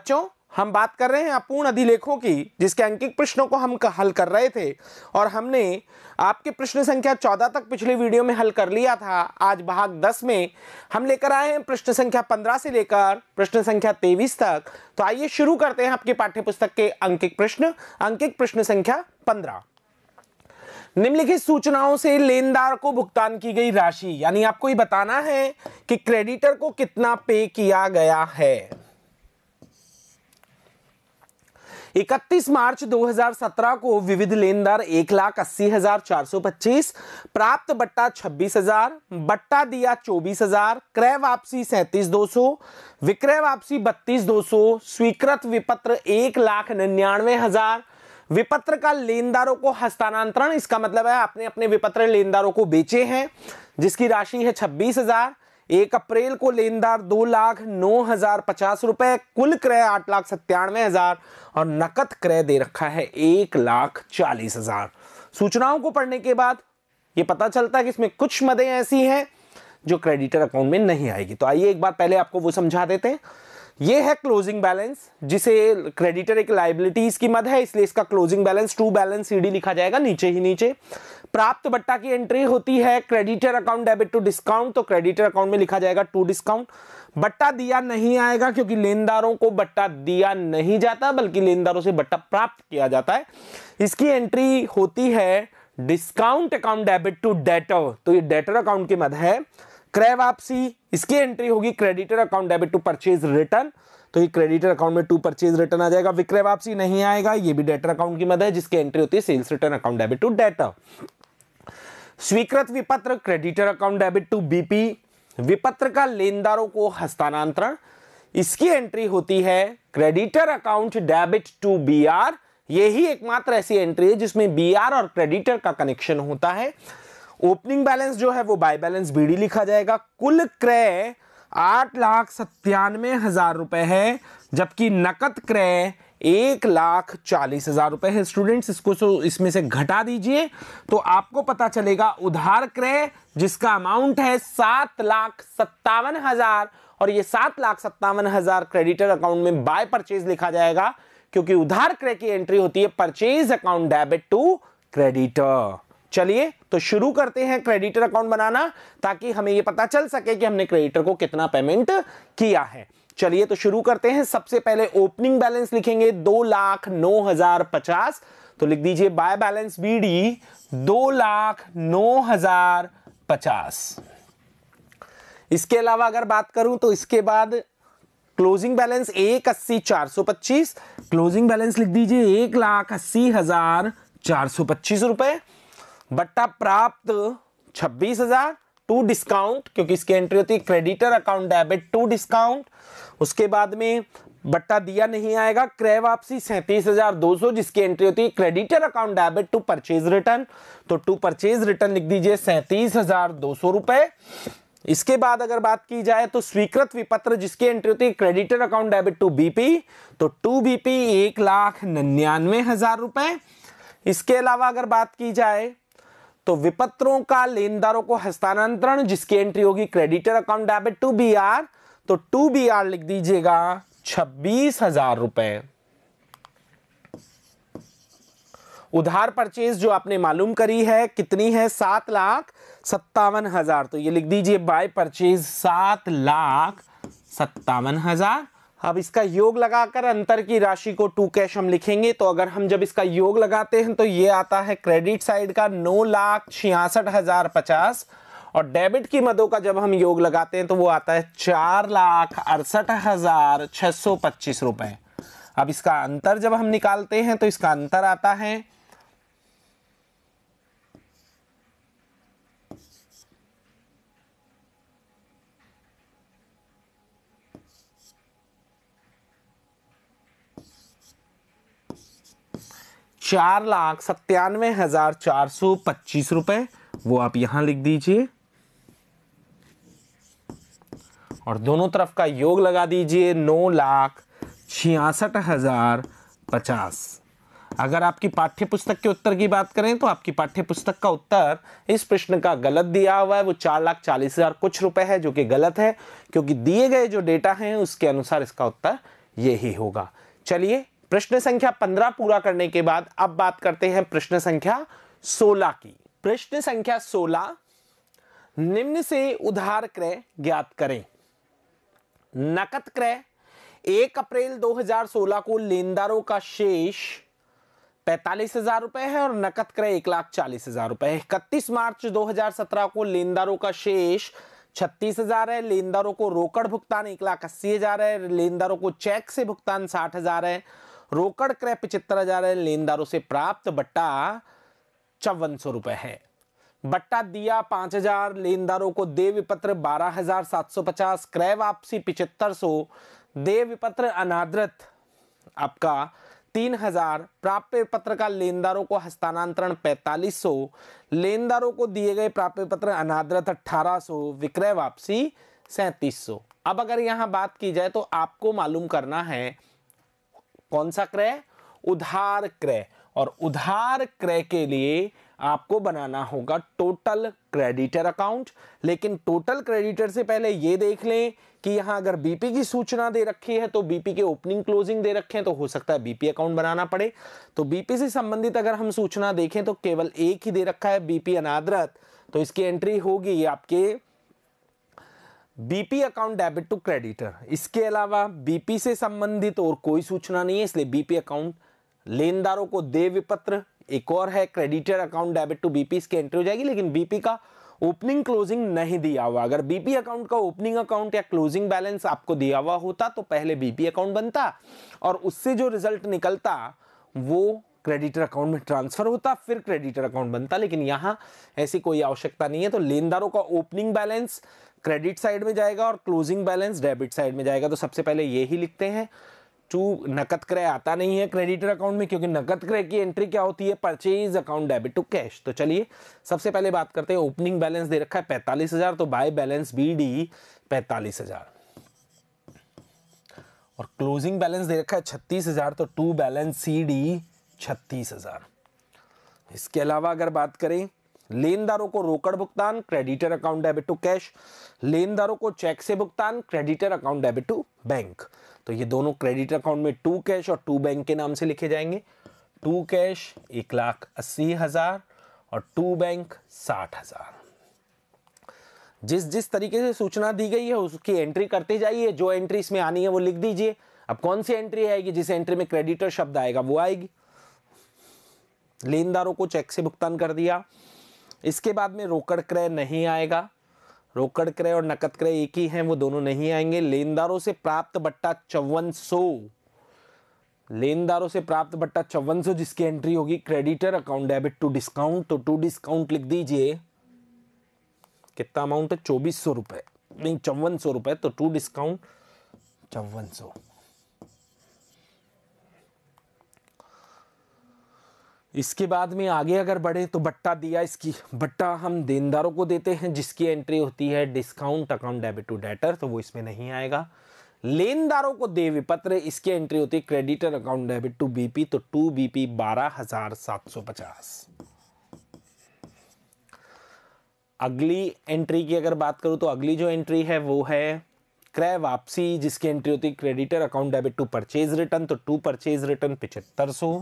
बच्चों हम बात कर रहे हैं अपूर्ण अधिलेखों की जिसके अंकित प्रश्नों को हम हल कर रहे थे और हमने आपके प्रश्न संख्या चौदह तक पिछले वीडियो में हल कर लिया था आज भाग दस में हम लेकर आए हैं प्रश्न संख्या पंद्रह से लेकर प्रश्न संख्या तेईस तक तो आइए शुरू करते हैं आपके पाठ्य पुस्तक के अंकित प्रश्न अंकित प्रश्न संख्या पंद्रह निम्नलिखित सूचनाओं से लेनदार को भुगतान की गई राशि यानी आपको ये बताना है कि क्रेडिटर को कितना पे किया गया है इकतीस मार्च 2017 को विविध लेनदार एक लाख अस्सी हजार चार सौ पच्चीस प्राप्त बट्टा छब्बीस हजार बट्टा दिया चौबीस हजार क्रय वापसी सैंतीस दो सौ विक्रय वापसी बत्तीस दो सौ स्वीकृत विपत्र एक लाख निन्यानवे हजार विपत्र का लेनदारों को हस्तांतरण इसका मतलब है आपने अपने विपत्र लेनदारों को बेचे हैं जिसकी राशि है छब्बीस हजार एक अप्रैल को लेनदार दो लाख नौ हजार पचास रुपए कुल क्रय आठ लाख सत्तानवे हजार और नकद क्रय दे रखा है एक लाख चालीस हजार सूचनाओं को पढ़ने के बाद यह पता चलता है कि इसमें कुछ मदें ऐसी हैं जो क्रेडिटर अकाउंट में नहीं आएगी तो आइए एक बार पहले आपको वो समझा देते हैं ये है क्लोजिंग बैलेंस जिसे क्रेडिटर एक लाइबिलिटीज की मद है इसलिए इसका closing balance to balance CD लिखा जाएगा नीचे ही नीचे प्राप्त बट्टा की एंट्री होती है creditor account debit to discount तो क्रेडिटर अकाउंट में लिखा जाएगा टू डिस्काउंट बट्टा दिया नहीं आएगा क्योंकि लेनदारों को बट्टा दिया नहीं जाता बल्कि लेनदारों से बट्टा प्राप्त किया जाता है इसकी एंट्री होती है discount account debit to debtor तो ये डेटर अकाउंट की मद है क्रय वापसी इसकी एंट्री होगी creditor account debit to purchase return तो ये क्रेडिटर अकाउंट में टू परचेज रिटर्न आ जाएगा विक्रय वापसी नहीं आएगा ये भी डेटर अकाउंट की मदद है जिसकी एंट्री होती है sales return account debit to debtor स्वीकृत विपत्र creditor account debit to BP विपत्र का लेनदारों को हस्तांतरण इसकी एंट्री होती है creditor account debit to BR यही एकमात्र ऐसी एंट्री है जिसमें बीआर और क्रेडिटर का कनेक्शन होता है ओपनिंग बैलेंस जो है वो बाय बैलेंस बीडी लिखा जाएगा कुल क्रय आठ लाख सत्तानवे हजार रुपए है जबकि नकद क्रय एक लाख चालीस हजार रुपए है स्टूडेंट्स इसको इसमें से घटा दीजिए तो आपको पता चलेगा उधार क्रय जिसका अमाउंट है सात लाख सत्तावन हजार और ये सात लाख सत्तावन हजार क्रेडिटर अकाउंट में बाय परचेज लिखा जाएगा क्योंकि उधार क्रय की एंट्री होती है purchase account debit to creditor चलिए तो शुरू करते हैं क्रेडिटर अकाउंट बनाना ताकि हमें यह पता चल सके कि हमने क्रेडिटर को कितना पेमेंट किया है चलिए तो शुरू करते हैं सबसे पहले ओपनिंग बैलेंस लिखेंगे दो लाख नौ हजार पचास तो लिख दीजिए बाय बैलेंस बीडी दो लाख नौ हजार पचास इसके अलावा अगर बात करूं तो इसके बाद क्लोजिंग बैलेंस एक अस्सी चार सौ पच्चीस क्लोजिंग बैलेंस लिख दीजिए एक लाख अस्सी हजार चार सौ पच्चीस रुपए बट्टा प्राप्त छब्बीस हजार टू डिस्काउंट क्योंकि इसकी एंट्री होती है creditor account debit to discount उसके बाद में बट्टा दिया नहीं आएगा क्रय वापसी सैंतीस हजार दो सौ जिसकी एंट्री होती है creditor account debit to purchase return तो टू परचेज रिटर्न लिख दीजिए सैंतीस हजार दो सौ रुपए इसके बाद अगर बात की जाए तो स्वीकृत विपत्र जिसकी एंट्री होती है creditor account debit to BP तो टू बीपी एक लाख निन्यानवे हजार रुपए इसके अलावा अगर बात की जाए तो विपत्रों का लेनदारों को हस्तांतरण जिसकी एंट्री होगी creditor account debit to B R तो टू बी आर लिख दीजिएगा छब्बीस हजार रुपए उधार परचेज जो आपने मालूम करी है कितनी है सात लाख सत्तावन हजार तो ये लिख दीजिए बाय परचेज सात लाख सत्तावन हजार अब इसका योग लगाकर अंतर की राशि को टू कैश हम लिखेंगे तो अगर हम जब इसका योग लगाते हैं तो ये आता है क्रेडिट साइड का नौ लाख छियासठ हजार पचास और डेबिट की मदों का जब हम योग लगाते हैं तो वो आता है चार लाख अड़सठ हजार छः सौ पच्चीस रुपये अब इसका अंतर जब हम निकालते हैं तो इसका अंतर आता है चार लाख सत्तानवे हजार चार सौ पच्चीस रुपए वो आप यहां लिख दीजिए और दोनों तरफ का योग लगा दीजिए नौ लाख छियासठ हजार पचास अगर आपकी पाठ्य पुस्तक के उत्तर की बात करें तो आपकी पाठ्य पुस्तक का उत्तर इस प्रश्न का गलत दिया हुआ है वो चार लाख चालीस हजार कुछ रुपए है जो कि गलत है क्योंकि दिए गए जो डेटा हैं उसके अनुसार इसका उत्तर यही होगा चलिए प्रश्न संख्या पंद्रह पूरा करने के बाद अब बात करते हैं प्रश्न संख्या सोलह की प्रश्न संख्या सोलह निम्न से उधार क्रय ज्ञात करें नकद क्रय एक अप्रैल 2016 को लेनदारों का शेष पैतालीस हजार रुपए है और नकद क्रय एक लाख चालीस हजार रुपए है इकतीस मार्च 2017 को लेनदारों का शेष छत्तीस हजार है लेनदारों को रोकड़ भुगतान एक लाख अस्सी हजार है लेनदारों को चेक से भुगतान साठ हजार है रोकड़ क्रय पिचहत्तर हजार लेनदारों से प्राप्त बट्टा चौवन सौ रुपए है बट्टा दिया पांच हजार लेनदारों को देय विपत्र बारह हजार सात सौ पचास क्रय वापसी पिचहत्तर सौ देय विपत्र अनादृत आपका तीन हजार प्राप्य पत्र का लेनदारों को हस्तांतरण पैतालीस सौ लेनदारों को दिए गए प्राप्य पत्र अनादृत अठारह सौ विक्रय वापसी सैतीस सौ अब अगर यहां बात की जाए तो आपको मालूम करना है कौन सा क्रय उधार क्रय और उधार क्रय के लिए आपको बनाना होगा टोटल क्रेडिटर अकाउंट लेकिन टोटल क्रेडिटर से पहले ये देख लें कि यहाँ अगर बीपी की सूचना दे रखी है तो बीपी के ओपनिंग क्लोजिंग दे रखे हैं तो हो सकता है बीपी अकाउंट बनाना पड़े तो बीपी से संबंधित अगर हम सूचना देखें तो केवल एक ही दे रखा है बीपी अनादरत तो इसकी एंट्री होगी आपके BP account debit to creditor इसके अलावा बीपी से संबंधित और कोई सूचना नहीं है इसलिए बीपी अकाउंट लेनदारों को दे पत्र एक और है creditor account debit to BP इसकी एंट्री हो जाएगी लेकिन बीपी का ओपनिंग क्लोजिंग नहीं दिया हुआ अगर बीपी अकाउंट का ओपनिंग अकाउंट या क्लोजिंग बैलेंस आपको दिया हुआ होता तो पहले बीपी अकाउंट बनता और उससे जो रिजल्ट निकलता वो क्रेडिटर अकाउंट में ट्रांसफर होता फिर क्रेडिटर अकाउंट बनता लेकिन यहां ऐसी कोई आवश्यकता नहीं है तो लेनदारों का ओपनिंग बैलेंस क्रेडिट साइड में जाएगा और क्लोजिंग बैलेंस डेबिट साइड में जाएगा तो सबसे पहले ये ही लिखते हैं टू नकद क्रय आता नहीं है क्रेडिटर अकाउंट में क्योंकि नकद क्रय की एंट्री क्या होती है purchase account debit to cash तो चलिए सबसे पहले बात करते हैं ओपनिंग बैलेंस दे रखा है पैंतालीस हजार तो बाय बैलेंस बी डी पैंतालीस हजार और क्लोजिंग बैलेंस दे रखा है छत्तीस हजार तो टू बैलेंस सी डी छत्तीस हजार इसके अलावा अगर बात करें लेनदारों को रोकड़ भुगतान creditor account debit to cash लेनदारों को चेक से भुगतान creditor account debit to bank तो ये दोनों क्रेडिटर अकाउंट में टू कैश और टू बैंक के नाम से लिखे जाएंगे टू कैश एक लाख अस्सी हजार और टू बैंक साठ हजार जिस जिस तरीके से सूचना दी गई है उसकी एंट्री करते जाइए जो एंट्री इसमें आनी है वो लिख दीजिए अब कौन सी एंट्री आएगी जिस एंट्री में क्रेडिटर शब्द आएगा वो आएगी लेनदारों को चेक से भुगतान कर दिया इसके बाद में रोकड़ क्रय नहीं आएगा रोकड़ क्रय और नकद क्रय एक ही हैं वो दोनों नहीं आएंगे लेनदारों से प्राप्त बट्टा चौवन लेनदारों से प्राप्त बट्टा चौवन जिसकी एंट्री होगी creditor account debit to discount तो टू डिस्काउंट लिख दीजिए कितना अमाउंट है चौबीस सौ रुपए नहीं चौवन सौ रुपए तो टू डिस्काउंट चौवन सौ इसके बाद में आगे अगर बढ़े तो बट्टा दिया इसकी बट्टा हम देनदारों को देते हैं जिसकी एंट्री होती है discount account debit to debtor तो वो इसमें नहीं आएगा लेनदारों को देवे पत्र इसकी एंट्री होती है creditor account debit to BP तो टू बीपी बारह हजार सात सौ पचास अगली एंट्री की अगर बात करूं तो अगली जो एंट्री है वो है क्रय वापसी जिसकी एंट्री होती है creditor account debit to purchase return तो टू परचेज रिटर्न पिछहत्तर सौ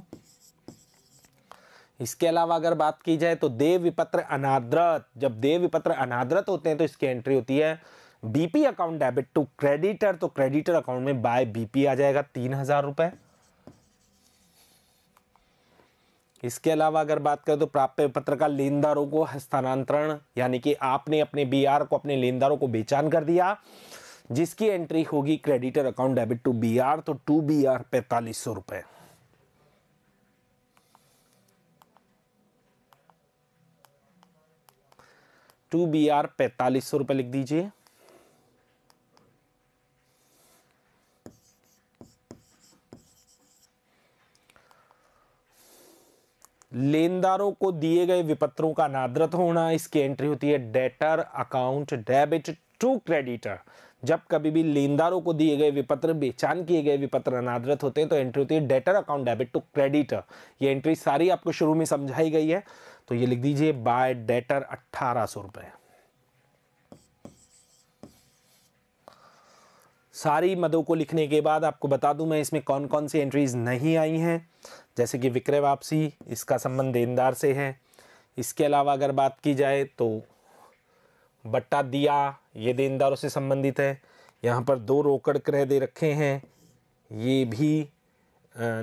इसके अलावा अगर बात की जाए तो देव विपत्र अनादृत जब देव विपत्र अनादृत होते हैं तो इसकी एंट्री होती है BP account debit to creditor तो क्रेडिटर अकाउंट में बाय बीपी आ जाएगा तीन हजार रुपए इसके अलावा अगर बात करें तो प्राप्य पत्र का लेनदारों को हस्तांतरण यानी कि आपने अपने बीआर को अपने लेनदारों को बेचान कर दिया जिसकी एंट्री होगी creditor account debit to BR तो टू बी आर पैंतालीस सौ रुपए टू बी आर पैंतालीस सौ रुपये लिख दीजिए लेनदारों को दिए गए विपत्रों का अनादरत होना इसकी एंट्री होती है debtor account debit to creditor जब कभी भी लेनदारों को दिए गए विपत्र बेचान किए गए विपत्र अनादरत होते हैं तो एंट्री होती है debtor account debit to creditor ये एंट्री सारी आपको शुरू में समझाई गई है तो ये लिख दीजिए बाय डेटर अट्ठारह सौ रुपए सारी मदों को लिखने के बाद आपको बता दूं मैं इसमें कौन कौन सी एंट्रीज़ नहीं आई हैं जैसे कि विक्रय वापसी इसका संबंध देनदार से है इसके अलावा अगर बात की जाए तो बट्टा दिया ये देनदारों से संबंधित है यहाँ पर दो रोकड़ क्रह दे रखे हैं ये भी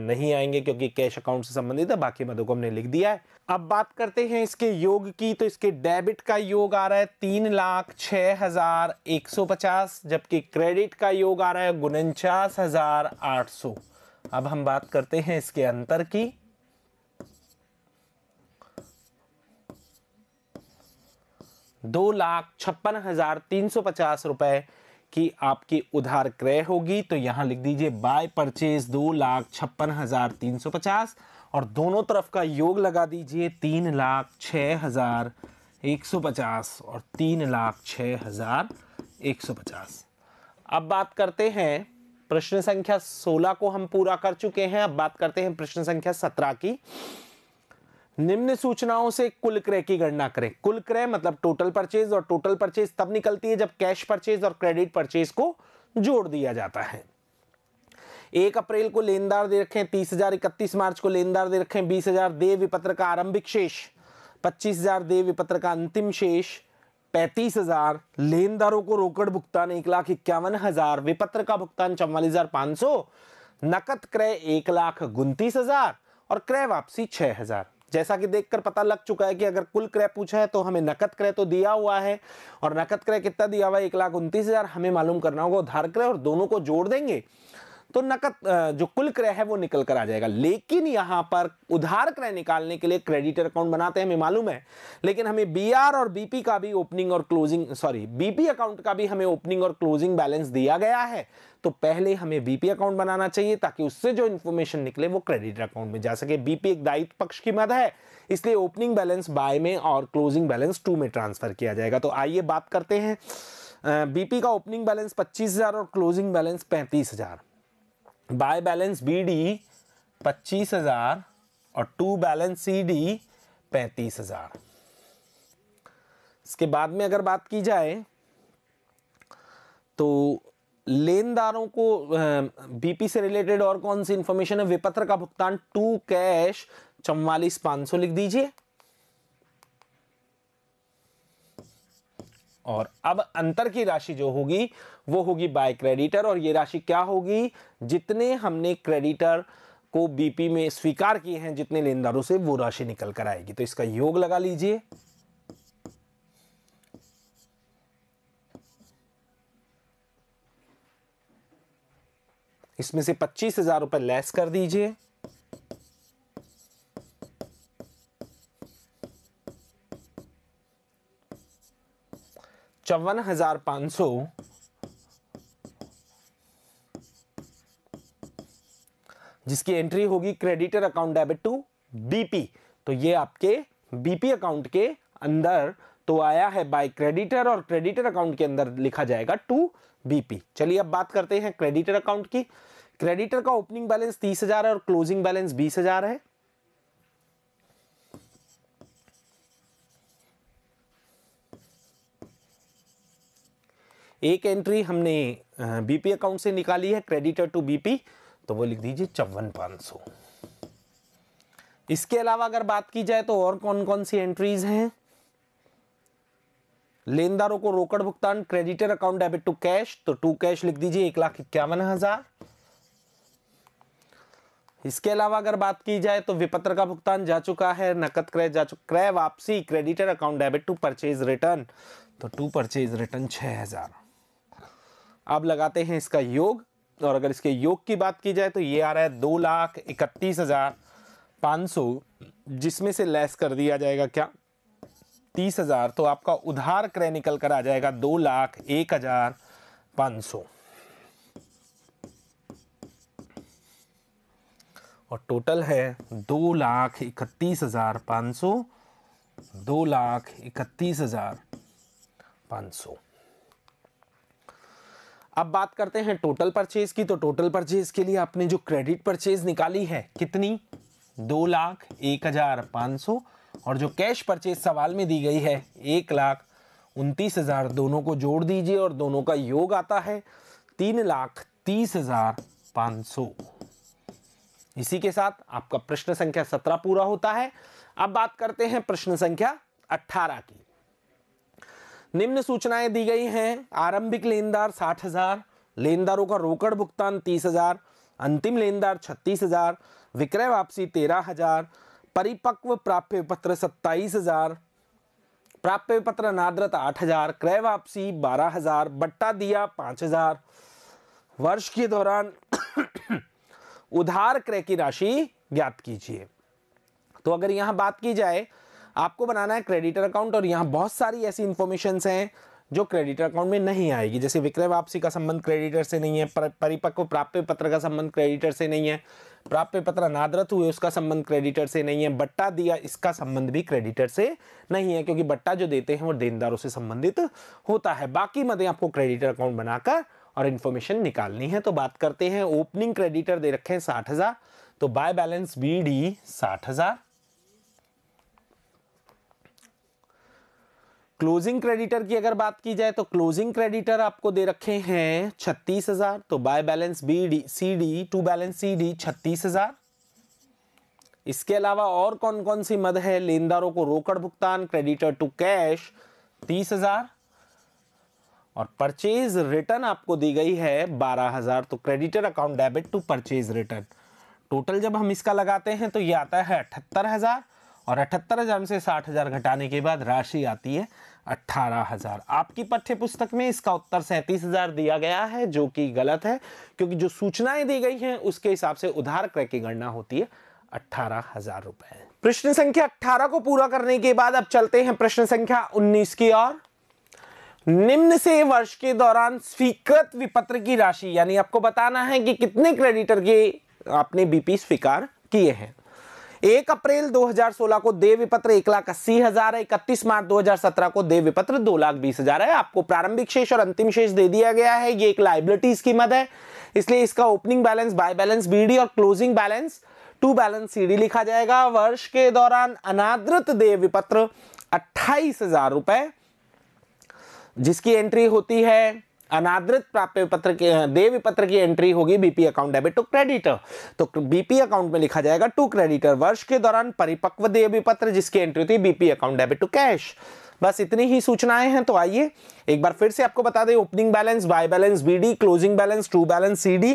नहीं आएंगे क्योंकि कैश अकाउंट से संबंधित है बाकी मदों को हमने लिख दिया है अब बात करते हैं इसके योग की तो इसके डेबिट का योग आ रहा है तीन लाख छ हजार एक सौ पचास जबकि क्रेडिट का योग आ रहा है उनचास हजार आठ सौ अब हम बात करते हैं इसके अंतर की दो लाख छप्पन हजार तीन सौ पचास रुपए की आपकी उधार क्रय होगी तो यहां लिख दीजिए बाय परचेज दो लाख छप्पन हजार तीन सौ पचास और दोनों तरफ का योग लगा दीजिए तीन लाख छः हज़ार एक सौ पचास और तीन लाख छः हज़ार एक सौ पचास अब बात करते हैं प्रश्न संख्या सोलह को हम पूरा कर चुके हैं अब बात करते हैं प्रश्न संख्या सत्रह की निम्न सूचनाओं से कुल क्रय की गणना करें कुल क्रय मतलब टोटल परचेज और टोटल परचेज तब निकलती है जब कैश परचेज और क्रेडिट परचेज को जोड़ दिया जाता है एक अप्रैल को लेनदार दे रखें तीस हजार इकतीस मार्च को लेनदार दे रखें बीस हजार देव विपत्र का आरंभिक शेष पच्चीस हजार देव विपत्र का अंतिम शेष पैंतीस हजार लेनदारों को रोकड़ भुगतान एक लाख इक्यावन हजार विपत्र का भुगतान चौवालीस हजार पांच सौ नकद क्रय एक लाख उन्तीस हजार और क्रय वापसी छह हजार जैसा कि देखकर पता लग चुका है कि अगर कुल क्रय पूछा है तो हमें नकद क्रय तो दिया हुआ है और नकद क्रय कितना दिया हुआ है एक लाख उन्तीस हजार हमें मालूम करना होगा उधार क्रय और दोनों को जोड़ देंगे तो नकद जो कुल क्रय है वो निकल कर आ जाएगा लेकिन यहां पर उधार क्रय निकालने के लिए क्रेडिटर अकाउंट बनाते हैं हमें मालूम है लेकिन हमें बीआर और बीपी का भी ओपनिंग और क्लोजिंग सॉरी बीपी अकाउंट का भी हमें ओपनिंग और क्लोजिंग बैलेंस दिया गया है तो पहले हमें बीपी अकाउंट बनाना चाहिए ताकि उससे जो इन्फॉर्मेशन निकले वो क्रेडिटर अकाउंट में जा सके बीपी एक दायित्व पक्ष की मद है इसलिए ओपनिंग बैलेंस बाय में और क्लोजिंग बैलेंस टू में ट्रांसफर किया जाएगा तो आइए बात करते हैं बीपी का ओपनिंग बैलेंस पच्चीस हजार और क्लोजिंग बैलेंस पैंतीस हजार बाय बैलेंस बी डी पच्चीस हजार और टू बैलेंस सी डी पैंतीस हजार इसके बाद में अगर बात की जाए तो लेनदारों को बीपी से रिलेटेड और कौन सी इंफॉर्मेशन है विपत्र का भुगतान टू कैश चौवालीस पाँच सौ लिख दीजिए और अब अंतर की राशि जो होगी वो होगी बाय क्रेडिटर और ये राशि क्या होगी जितने हमने क्रेडिटर को बीपी में स्वीकार किए हैं जितने लेनदारों से वो राशि निकल कर आएगी तो इसका योग लगा लीजिए इसमें से पच्चीस हजार रुपए लेस कर दीजिए चौवन हजार पांच सौ जिसकी एंट्री होगी creditor account debit to BP तो ये आपके बीपी अकाउंट के अंदर तो आया है बाय क्रेडिटर और क्रेडिटर अकाउंट के अंदर लिखा जाएगा टू बीपी चलिए अब बात करते हैं क्रेडिटर अकाउंट की क्रेडिटर का ओपनिंग बैलेंस तीस हजार है और क्लोजिंग बैलेंस बीस हजार है एक एंट्री हमने बीपी अकाउंट से निकाली है क्रेडिटर टू बीपी तो वो लिख दीजिए चौवन पाँच सौ इसके अलावा अगर बात की जाए तो और कौन कौन सी एंट्रीज हैं लेनदारों को रोकड़ भुगतान creditor account debit to cash तो टू कैश लिख दीजिए एक लाख इक्यावन हजार इसके अलावा अगर बात की जाए तो विपत्र का भुगतान जा चुका है नकद क्रय जा चुका क्रय वापसी creditor account debit to purchase return तो टू परचेज रिटर्न छह हज़ार अब लगाते हैं इसका योग और अगर इसके योग की बात की जाए तो ये आ रहा है दो लाख इकतीस हज़ार पाँच सौ जिसमें से लेस कर दिया जाएगा क्या तीस हज़ार तो आपका उधार क्रय निकल कर आ जाएगा दो लाख एक हज़ार पाँच सौ और टोटल है दो लाख इकतीस हज़ार पाँच सौ दो लाख इकतीस हज़ार पाँच सौ अब बात करते हैं टोटल परचेज की तो टोटल परचेज के लिए आपने जो क्रेडिट परचेज निकाली है कितनी दो लाख एक हजार पाँच सौ और जो कैश परचेज सवाल में दी गई है एक लाख उनतीस हजार दोनों को जोड़ दीजिए और दोनों का योग आता है तीन लाख तीस हजार पाँच सौ इसी के साथ आपका प्रश्न संख्या सत्रह पूरा होता है अब बात करते हैं प्रश्न संख्या अट्ठारह की निम्न सूचनाएं दी गई हैं आरंभिक लेनदार साठ हजार लेनदारों का रोकड़ भुगतान तीस हजार अंतिम लेनदार छत्तीस हजार विक्रय वापसी तेरह हजार परिपक्व प्राप्य पत्र सत्ताईस हजार प्राप्य पत्र अनादरत आठ हजार क्रय वापसी बारह हजार बट्टा दिया पांच हजार वर्ष के दौरान उधार क्रय की राशि ज्ञात कीजिए तो अगर यहां बात की जाए आपको बनाना है क्रेडिटर अकाउंट और यहाँ बहुत सारी ऐसी इन्फॉर्मेशन हैं जो क्रेडिटर अकाउंट में नहीं आएगी जैसे विक्रय वापसी का संबंध क्रेडिटर से नहीं है परिपक्व प्राप्य पत्र का संबंध क्रेडिटर से नहीं है प्राप्य पत्र अनादरत हुए उसका संबंध क्रेडिटर से नहीं है बट्टा दिया इसका संबंध भी क्रेडिटर से नहीं है क्योंकि बट्टा जो देते हैं वो देनदारों से संबंधित होता है बाकी मदे आपको क्रेडिटर अकाउंट बनाकर और इन्फॉर्मेशन निकालनी है तो बात करते हैं ओपनिंग क्रेडिटर दे रखे हैं साठ हज़ार तो बाय बैलेंस बी डी साठ हज़ार क्लोजिंग क्रेडिटर की अगर बात की जाए तो क्लोजिंग क्रेडिटर आपको दे रखे हैं छत्तीस हजार तो by balance B D C D to balance C D छत्तीस हजार इसके अलावा और कौन कौन सी मद है लेनदारों को रोकड़ भुगतान क्रेडिटर टू कैश तीस हजार और परचेज रिटर्न आपको दी गई है बारह हजार तो creditor account debit to purchase return total जब हम इसका लगाते हैं तो ये आता है अठहत्तर हजार और अठहत्तर हजार से साठ हजार घटाने के बाद राशि आती है अट्ठारह हजार आपकी पाठ्य पुस्तक में इसका उत्तर सैंतीस हजार दिया गया है जो कि गलत है क्योंकि जो सूचनाएं दी गई हैं उसके हिसाब से उधार क्रय की गणना होती है अट्ठारह हजार रुपए प्रश्न संख्या अट्ठारह को पूरा करने के बाद अब चलते हैं प्रश्न संख्या उन्नीस की ओर निम्न से वर्ष के दौरान स्वीकृत विपत्र की राशि यानी आपको बताना है कि कितने क्रेडिटर के आपने बीपी स्वीकार किए हैं एक अप्रैल 2016 को देय विपत्र एक लाख अस्सी हजार है इकतीस मार्च 2017 को देय विपत्र दो लाख बीस हजार है आपको प्रारंभिक शेष और अंतिम शेष दे दिया गया है ये एक लाइबिलिटीज कीमत है इसलिए इसका opening balance by balance B D और closing balance to balance CD लिखा जाएगा वर्ष के दौरान अनादृत देय विपत्र अट्ठाईस हजार रुपए जिसकी एंट्री होती है अनादृत प्राप्य पत्र के देव पत्र की एंट्री होगी B P account debit to creditor तो बीपी अकाउंट में लिखा जाएगा टू क्रेडिटर वर्ष के दौरान परिपक्व देव पत्र जिसकी एंट्री होती है BP account debit to cash बस इतनी ही सूचनाएं हैं तो आइए एक बार फिर से आपको बता दें opening balance by balance B D closing balance to balance C D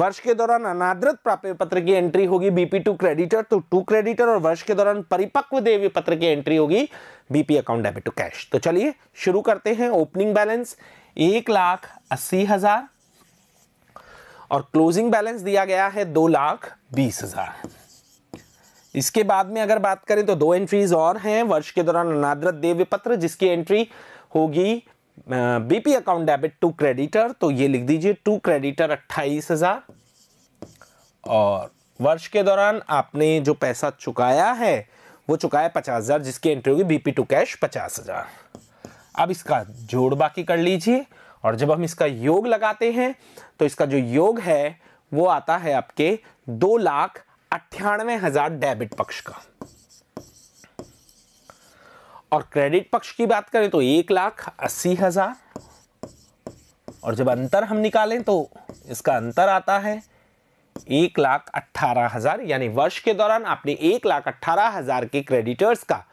वर्ष के दौरान अनादृत प्राप्य पत्र की एंट्री होगी बीपी टू क्रेडिटर तो टू क्रेडिटर और वर्ष के दौरान परिपक्व देवी पत्र की एंट्री होगी B P account debit to cash तो चलिए शुरू करते हैं ओपनिंग बैलेंस एक लाख अस्सी हजार और क्लोजिंग बैलेंस दिया गया है दो लाख बीस हजार इसके बाद में अगर बात करें तो दो एंट्रीज और हैं वर्ष के दौरान अनाद्रत देव्य पत्र जिसकी एंट्री होगी B P account debit to creditor तो ये लिख दीजिए टू क्रेडिटर अट्ठाईस हजार और वर्ष के दौरान आपने जो पैसा चुकाया है वो चुकाया पचास हजार जिसकी एंट्री होगी बीपी टू कैश पचास हजार अब इसका जोड़ बाकी कर लीजिए और जब हम इसका योग लगाते हैं तो इसका जो योग है वो आता है आपके दो लाख अट्ठानवे हजार डेबिट पक्ष का और क्रेडिट पक्ष की बात करें तो एक लाख अस्सी हजार और जब अंतर हम निकालें तो इसका अंतर आता है एक लाख अट्ठारह हजार यानी वर्ष के दौरान आपने एक लाख अट्ठारह हजार के क्रेडिटर्स का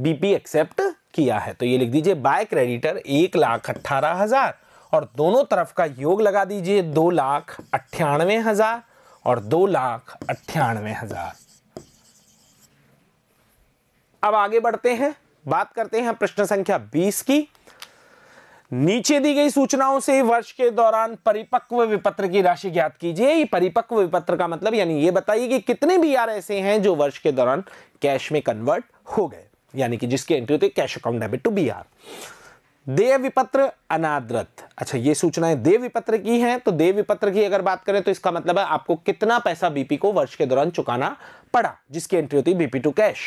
बीपी एक्सेप्ट किया है तो ये लिख दीजिए बाय क्रेडिटर एक लाख अट्ठारह हज़ार और दोनों तरफ का योग लगा दीजिए दो लाख अट्ठानवे हज़ार और दो लाख अट्ठानवे हज़ार अब आगे बढ़ते हैं बात करते हैं प्रश्न संख्या 20 की नीचे दी गई सूचनाओं से वर्ष के दौरान परिपक्व विपत्र की राशि ज्ञात कीजिए परिपक्व विपत्र का मतलब यानी ये बताइए कि कितने भी आर ऐसे हैं जो वर्ष के दौरान कैश में कन्वर्ट हो गए यानी कि जिसकी एंट्री होती है cash account debit to B R देय विपत्र अनादृत अच्छा ये सूचनाएं देय विपत्र की हैं तो देय विपत्र की अगर बात करें तो इसका मतलब है आपको कितना पैसा बीपी को वर्ष के दौरान चुकाना पड़ा जिसकी एंट्री होती है बीपी टू कैश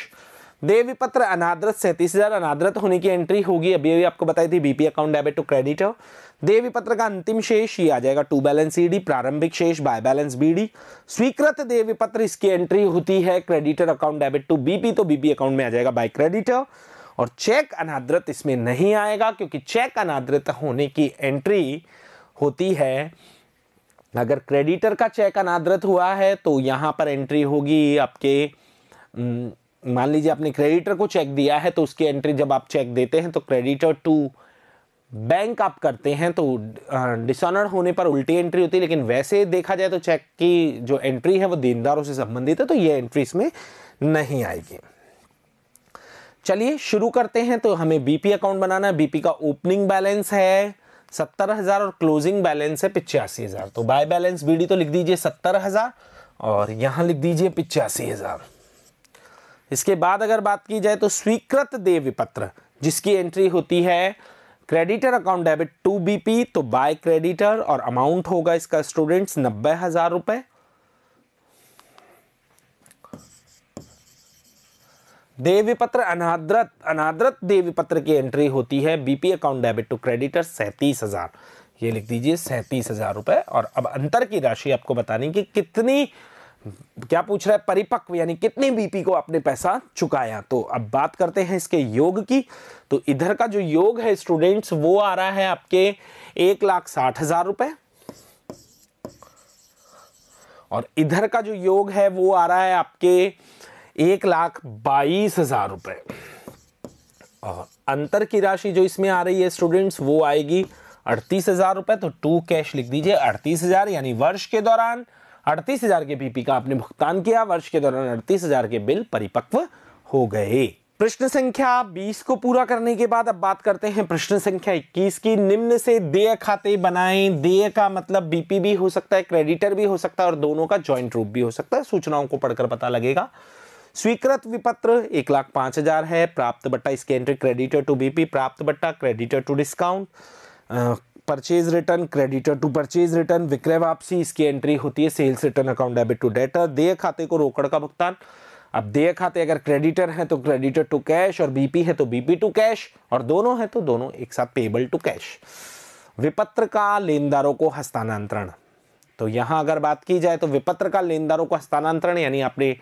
देवी पत्र अनादरत सैंतीस हजार अनादृत होने की एंट्री होगी अभी अभी आपको बताई थी B P account debit to credit देवी पत्र का अंतिम शेष ही आ जाएगा टू बैलेंस ईडी प्रारंभिक शेष बाय बैलेंस बीडी स्वीकृत देवी पत्र इसकी एंट्री होती है creditor account debit to BP तो बीपी अकाउंट में आ जाएगा बाय क्रेडिटर और चेक अनादृत इसमें नहीं आएगा क्योंकि चेक अनादृत होने की एंट्री होती है अगर क्रेडिटर का चेक अनादृत हुआ है तो यहां पर एंट्री होगी आपके मान लीजिए आपने क्रेडिटर को चेक दिया है तो उसकी एंट्री जब आप चेक देते हैं तो क्रेडिटर टू बैंक आप करते हैं तो डिसऑनर होने पर उल्टी एंट्री होती है लेकिन वैसे देखा जाए तो चेक की जो एंट्री है वो देनदारों से संबंधित है तो ये एंट्री इसमें नहीं आएगी चलिए शुरू करते हैं तो हमें बीपी अकाउंट बनाना है बीपी का ओपनिंग बैलेंस है सत्तर हज़ार और क्लोजिंग बैलेंस है पिचासी हज़ार तो बाय बैलेंस बीडी तो लिख दीजिए सत्तर हज़ार और यहाँ लिख दीजिए पिचासी हज़ार इसके बाद अगर बात की जाए तो स्वीकृत देवी पत्र जिसकी एंट्री होती है creditor account debit to BP तो बाय क्रेडिटर और अमाउंट होगा इसका स्टूडेंट्स नब्बे हजार रुपए देवी पत्र अनादरत अनादरत देवी पत्र की एंट्री होती है BP account debit to creditor सैंतीस हजार ये लिख दीजिए सैंतीस हजार रुपए और अब अंतर की राशि आपको बतानी कि कितनी क्या पूछ रहा है परिपक्व यानी कितने बीपी को आपने पैसा चुकाया तो अब बात करते हैं इसके योग की तो इधर का जो योग है स्टूडेंट्स वो आ रहा है आपके एक लाख साठ हजार रुपये और इधर का जो योग है वो आ रहा है आपके एक लाख बाईस हजार रुपये और अंतर की राशि जो इसमें आ रही है स्टूडेंट्स वो आएगी अड़तीस हजार रुपए तो टू कैश लिख दीजिए अड़तीस हजार यानी वर्ष के दौरान अड़तीस हजार के पीपी का आपने भुगतान किया वर्ष के दौरान अड़तीस हजार के बिल परिपक्व हो गए प्रश्न संख्या 20 को पूरा करने के बाद अब बात करते हैं प्रश्न संख्या 21 की निम्न से देय खाते बनाएं देय का मतलब बीपी भी हो सकता है क्रेडिटर भी हो सकता है और दोनों का ज्वाइंट रूप भी हो सकता है सूचनाओं को पढ़कर पता लगेगा स्वीकृत विपत्र एक लाख पांच हजार है प्राप्त बट्टा इसके एंट्री क्रेडिटर टू बीपी प्राप्त बट्टा creditor to discount purchase return creditor to purchase return विक्रय वापसी इसकी एंट्री होती है sales return account debit to debtor देय खाते को रोकड़ का भुगतान अब देय खाते अगर क्रेडिटर हैं तो क्रेडिटर टू कैश और बीपी है तो बीपी टू कैश और दोनों हैं तो दोनों एक साथ पेबल टू कैश विपत्र का लेनदारों को हस्तांतरण तो यहां अगर बात की जाए तो विपत्र का लेनदारों को हस्तांतरण यानी आपने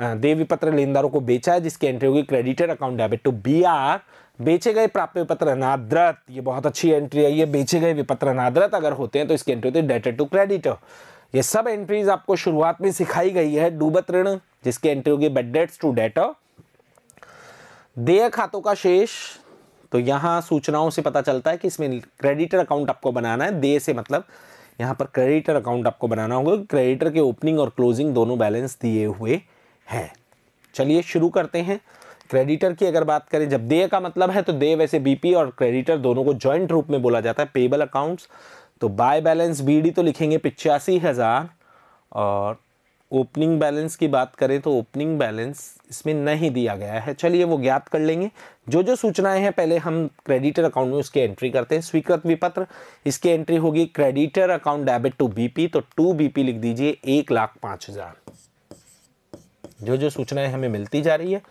देवी पत्र लेनदारों को बेचा है जिसकी एंट्री होगी creditor account debit to B R बेचे गए प्राप्य पत्र अनादरत ये बहुत अच्छी एंट्री है ये बेचे गए विपत्र अनादरत अगर होते हैं तो इसकी एंट्री होती है डेटर टू क्रेडिटर ये सब एंट्रीज आपको शुरुआत में सिखाई गई है डूबत ऋण जिसकी एंट्री होगी बेड डेट्स टू डेटर देय खातों का शेष तो यहाँ सूचनाओं से पता चलता है कि इसमें क्रेडिटर अकाउंट आपको बनाना है देय से मतलब यहाँ पर क्रेडिटर अकाउंट आपको बनाना होगा क्रेडिटर के ओपनिंग और क्लोजिंग दोनों बैलेंस दिए हुए हैं चलिए शुरू करते हैं क्रेडिटर की अगर बात करें जब देय का मतलब है तो देय वैसे बीपी और क्रेडिटर दोनों को ज्वाइंट रूप में बोला जाता है पेबल अकाउंट्स तो बाय बैलेंस बीडी तो लिखेंगे पिचासी हज़ार और ओपनिंग बैलेंस की बात करें तो ओपनिंग बैलेंस इसमें नहीं दिया गया है चलिए वो ज्ञात कर लेंगे जो जो सूचनाएं हैं पहले हम क्रेडिटर अकाउंट में उसकी एंट्री करते हैं स्वीकृत विपत्र इसकी एंट्री होगी creditor account debit to BP तो टू बीपी लिख दीजिए एक लाख पाँच हज़ार जो जो सूचनाएं हमें मिलती जा रही है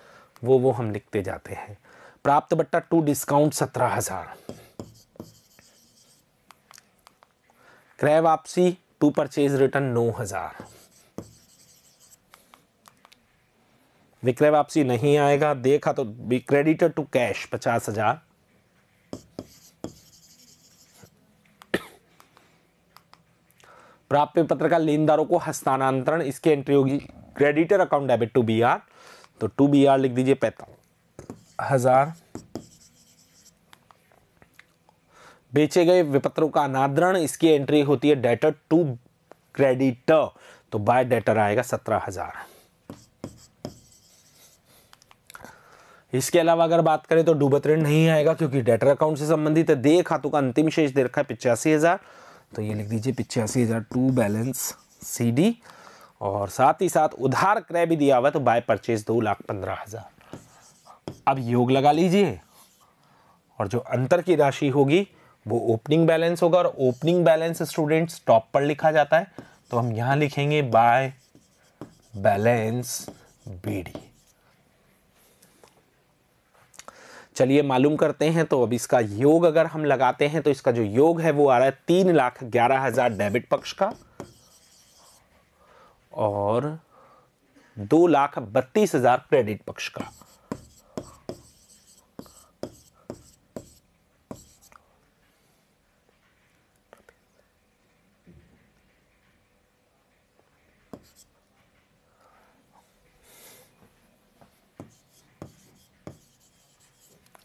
वो वो हम लिखते जाते हैं प्राप्त बट्टा टू डिस्काउंट सत्रह हज़ार क्रय वापसी टू परचेज रिटर्न नौ हज़ार विक्रय वापसी नहीं आएगा देखा तो बी क्रेडिटर टू कैश पचास हजार प्राप्य पत्र का लेनदारों को हस्तांतरण इसके एंट्री होगी creditor account debit to B R तो टू बी आर लिख दीजिए पैता हजार बेचे गए विपत्रों का अनादरण इसकी एंट्री होती है डेटर टू क्रेडिट तो बाय डेटर आएगा सत्रह हजार इसके अलावा अगर बात करें तो डूबत ऋण नहीं आएगा क्योंकि डेटर अकाउंट से संबंधित है देय खातों का अंतिम शेष दे रखा है पिचासी हजार तो ये लिख दीजिए पिचासी हजार टू बैलेंस सी डी और साथ ही साथ उधार क्रय भी दिया हुआ तो बाय परचेज दो लाख पंद्रह हज़ार अब योग लगा लीजिए और जो अंतर की राशि होगी वो ओपनिंग बैलेंस होगा और ओपनिंग बैलेंस स्टूडेंट्स टॉप पर लिखा जाता है तो हम यहां लिखेंगे बाय बैलेंस बीडी चलिए मालूम करते हैं तो अब इसका योग अगर हम लगाते हैं तो इसका जो योग है वो आ रहा है तीन लाख ग्यारह हज़ार डेबिट पक्ष का और दो लाख बत्तीस हजार क्रेडिट पक्ष का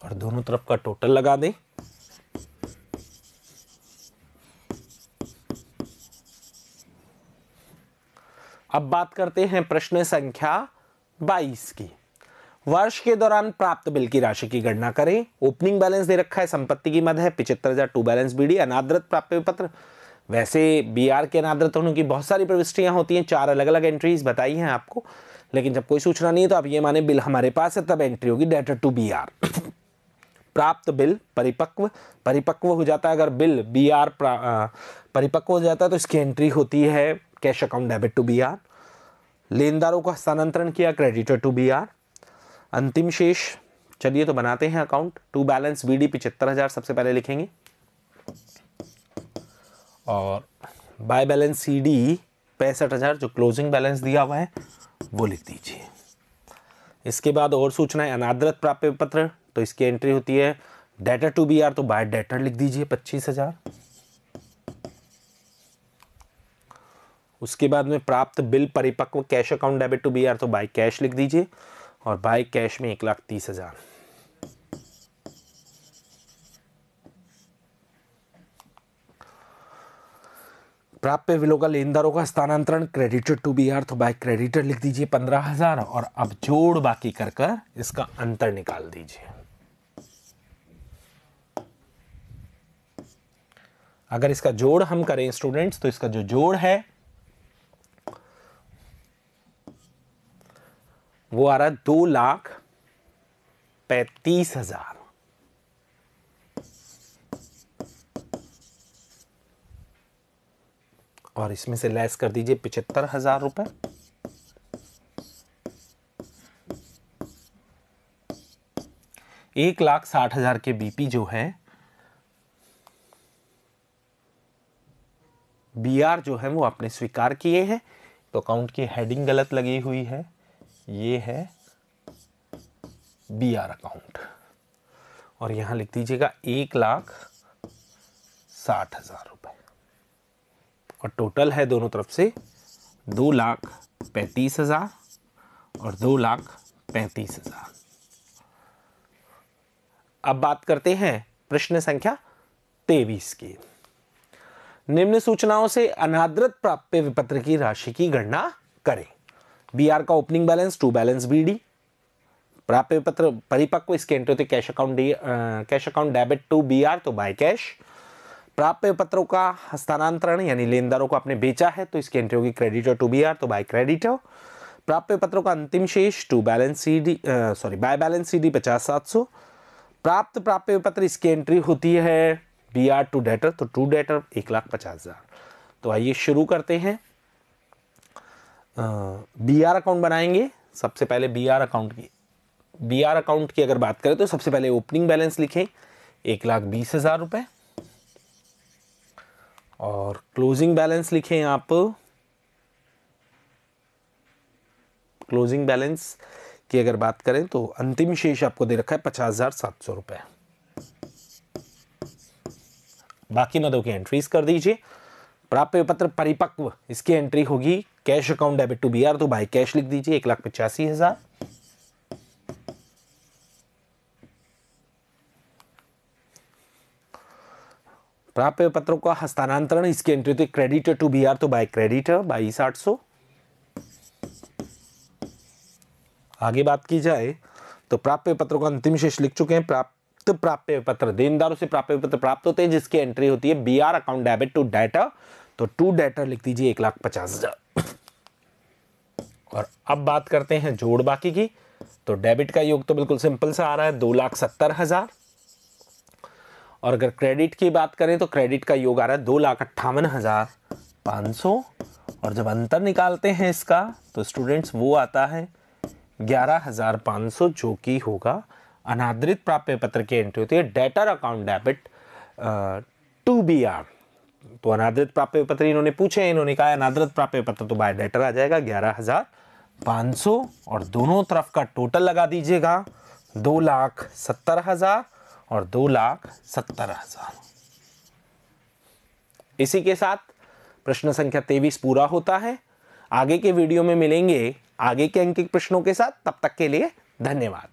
और दोनों तरफ का टोटल लगा दें अब बात करते हैं प्रश्न संख्या 22 की वर्ष के दौरान प्राप्त बिल की राशि की गणना करें ओपनिंग बैलेंस दे रखा है संपत्ति की मद है पिछहत्तर हजार टू बैलेंस बीडी अनादृत प्राप्य पत्र वैसे बीआर के अनादृत होने की बहुत सारी प्रविष्टियां होती हैं चार अलग अलग एंट्रीज बताई हैं आपको लेकिन जब कोई सूचना नहीं है तो आप ये माने बिल हमारे पास है तब एंट्री होगी डेटर टू बी आर प्राप्त बिल परिपक्व परिपक्व हो जाता है अगर बिल बी आर परिपक्व हो जाता है तो इसकी एंट्री होती है cash account debit to B R लेनदारों का स्थानांतरण किया क्रेडिटर टू बी आर अंतिम शेष चलिए तो बनाते हैं account to balance B D पिचहत्तर हज़ार सबसे पहले लिखेंगे और बाय बैलेंस सी डी पैंसठ हज़ार जो क्लोजिंग बैलेंस दिया हुआ है वो लिख दीजिए इसके बाद और सूचना है अनादरत प्राप्य पत्र तो इसकी एंट्री होती है डेटर टू बी आर तो बाय डेटर लिख दीजिए पच्चीस हज़ार उसके बाद में प्राप्त बिल परिपक्व cash account debit to B R तो बाय कैश लिख दीजिए और बाय कैश में एक लाख तीस हज़ार प्राप्य बिलों का लेनदारों का स्थानांतरण क्रेडिटर टू बी आर तो बाय क्रेडिटर लिख दीजिए पंद्रह हजार और अब जोड़ बाकी कर कर इसका अंतर निकाल दीजिए अगर इसका जोड़ हम करें स्टूडेंट्स तो इसका जो जोड़ है वो आ रहा दो लाख पैंतीस हजार और इसमें से लेस कर दीजिए पिछहत्तर हजार रुपए एक लाख साठ हजार के बीपी जो है बीआर जो है वो आपने स्वीकार किए हैं तो अकाउंट की हेडिंग गलत लगी हुई है ये है बी आर अकाउंट और यहां लिख दीजिएगा एक लाख साठ हज़ार रुपए और टोटल है दोनों तरफ से दो लाख पैंतीस हज़ार और दो लाख पैंतीस हज़ार अब बात करते हैं प्रश्न संख्या तेवीस की निम्न सूचनाओं से अनादृत प्राप्य विपत्र की राशि की गणना करें बी आर का opening balance to balance B D प्राप्य पत्र परिपक्व इसके एंट्री होती cash account D cash account debit to B R तो बाय कैश प्राप्य पत्रों का हस्तांतरण यानी लेनदारों को आपने बेचा है तो इसकी एंट्री होगी क्रेडिटर टू बी आर तो बाय क्रेडिटर प्राप्य पत्रों का अंतिम शेष to balance C D sorry by balance C D पचास सात सौ प्राप्त प्राप्य पत्र इसकी एंट्री होती है बी आर टू डेटर तो टू डेटर एक लाख पचास हज़ार तो आइए शुरू करते हैं बी आर अकाउंट बनाएंगे सबसे पहले बी आर अकाउंट की बी आर अकाउंट की अगर बात करें तो सबसे पहले ओपनिंग बैलेंस लिखें एक लाख बीस हज़ार रुपये और क्लोजिंग बैलेंस लिखें आप क्लोजिंग बैलेंस की अगर बात करें तो अंतिम शेष आपको दे रखा है पचास हज़ार सात सौ रुपये बाकी मदों की एंट्रीज कर दीजिए प्राप्य पत्र परिपक्व इसकी एंट्री होगी cash account debit to B R तो भाई कैश लिख दीजिए एक लाख पचासी हजार प्राप्य पत्रों का हस्तांतरण इसकी एंट्री थी क्रेडिटर टू बी आर तो बाय क्रेडिटर बाईस आठ सौ आगे बात की जाए तो प्राप्य पत्रों का अंतिम शेष लिख चुके हैं प्राप्त प्राप्य पत्र देनदारों से प्राप्य पत्र प्राप्त होते हैं जिसकी एंट्री होती है B R account debit to debtor तो टू डेटर लिख दीजिए एक लाख पचास हज़ार और अब बात करते हैं जोड़ बाकी की तो डेबिट का योग तो बिल्कुल सिंपल सा आ रहा है दो लाख सत्तर हज़ार और अगर क्रेडिट की बात करें तो क्रेडिट का योग आ रहा है दो लाख अट्ठावन हज़ार पाँच सौ और जब अंतर निकालते हैं इसका तो स्टूडेंट्स वो आता है ग्यारह हज़ार पाँच सौ जो कि होगा अनादृत प्राप्य पत्र की एंट्री होती है debtor account debit to B R तो अनादृत प्राप्य पत्र इन्होंने पूछे इन्होंने कहा अनादृत प्राप्य पत्र तो बाय डेटर आ जाएगा ग्यारह हज़ार पाँच सौ और दोनों तरफ का टोटल लगा दीजिएगा दो लाख सत्तर हज़ार और दो लाख सत्तर हज़ार इसी के साथ प्रश्न संख्या तेईस पूरा होता है आगे के वीडियो में मिलेंगे आगे के अंकित प्रश्नों के साथ तब तक के लिए धन्यवाद